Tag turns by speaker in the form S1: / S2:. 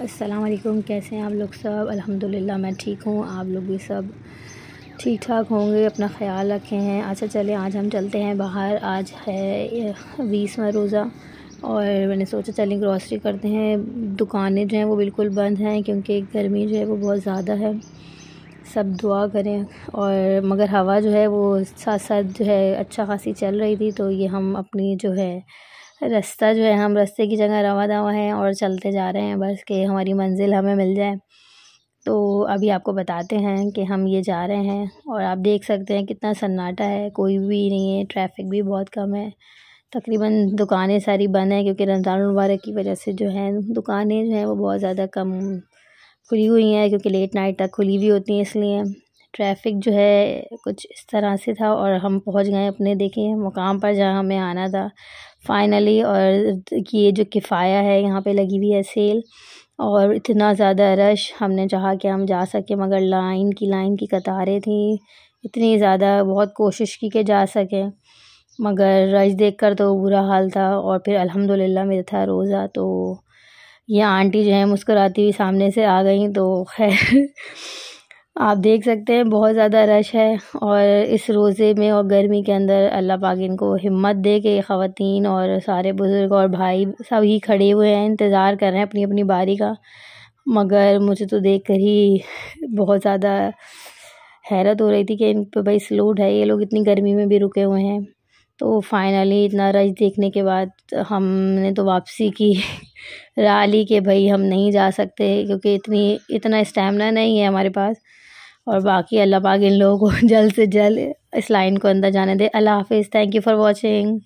S1: वालेकुम कैसे हैं आप लोग सब अल्हम्दुलिल्लाह मैं ठीक हूँ आप लोग भी सब ठीक ठाक होंगे अपना ख्याल रखे हैं अच्छा चले आज हम चलते हैं बाहर आज है बीसवा रोज़ा और मैंने सोचा चलें ग्रॉसरी करते हैं दुकानें जो हैं वो बिल्कुल बंद हैं क्योंकि गर्मी जो है वो बहुत ज़्यादा है सब दुआ करें और मगर हवा जो है वो साथ साथ जो है अच्छा खासी चल रही थी तो ये हम अपनी जो है रास्ता जो है हम रास्ते की जगह रवा दवा है और चलते जा रहे हैं बस कि हमारी मंजिल हमें मिल जाए तो अभी आपको बताते हैं कि हम ये जा रहे हैं और आप देख सकते हैं कितना सन्नाटा है कोई भी नहीं है ट्रैफिक भी बहुत कम है तकरीबन दुकानें सारी बंद हैं क्योंकि रमज़ान मुबारक की वजह से जो है दुकानें जो हैं वो बहुत ज़्यादा कम खुली हुई हैं क्योंकि लेट नाइट तक खुली हुई होती हैं इसलिए ट्रैफिक जो है कुछ इस तरह से था और हम पहुंच गए अपने देखे मुकाम पर जहां हमें आना था फ़ाइनली और ये जो किफ़ाया है यहाँ पे लगी हुई है सेल और इतना ज़्यादा रश हमने चाहा कि हम जा सकें मगर लाइन की लाइन की कतारें थी इतनी ज़्यादा बहुत कोशिश की कि जा सकें मगर रश देख कर तो बुरा हाल था और फिर अल्हम्दुलिल्लाह मेरा था रोज़ा तो यह आंटी जो है मुस्कुराती हुई सामने से आ गई तो खैर आप देख सकते हैं बहुत ज़्यादा रश है और इस रोज़े में और गर्मी के अंदर अल्लाह पाक इनको हिम्मत दे के ख़वातीन और सारे बुज़ुर्ग और भाई सब ही खड़े हुए हैं इंतज़ार कर रहे हैं अपनी अपनी बारी का मगर मुझे तो देख कर ही बहुत ज़्यादा हैरत हो रही थी कि इन पर भाई स्लूट है ये लोग इतनी गर्मी में भी रुके हुए हैं तो फाइनली इतना रश देखने के बाद हमने तो वापसी की राली के भाई हम नहीं जा सकते क्योंकि इतनी इतना स्टैमिना नहीं है हमारे पास और बाकी अल्लाह पाक इन लोगों को जल्द से जल्द इस लाइन को अंदर जाने दे अल्लाह हाफिज़ थैंक यू फॉर वॉचिंग